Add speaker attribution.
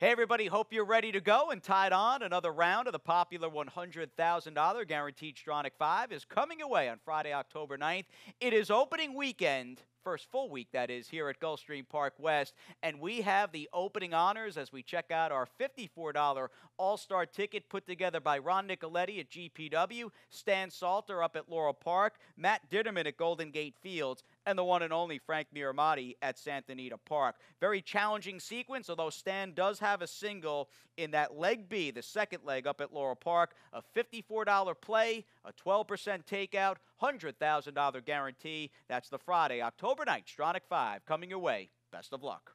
Speaker 1: Hey,
Speaker 2: everybody, hope you're ready to go and tied on. Another round of the popular $100,000 guaranteed Stronic 5 is coming away on Friday, October 9th. It is opening weekend first full week, that is, here at Gulfstream Park West. And we have the opening honors as we check out our $54 All Star ticket put together by Ron Nicoletti at GPW, Stan Salter up at Laurel Park, Matt Ditterman at Golden Gate Fields, and the one and only Frank Miramati at Santa Anita Park. Very challenging sequence, although Stan does have a single in that leg B, the second leg up at Laurel Park, a $54 play, a 12% takeout, $100,000 guarantee. That's the Friday, October overnight. Stronic 5 coming your way. Best of luck.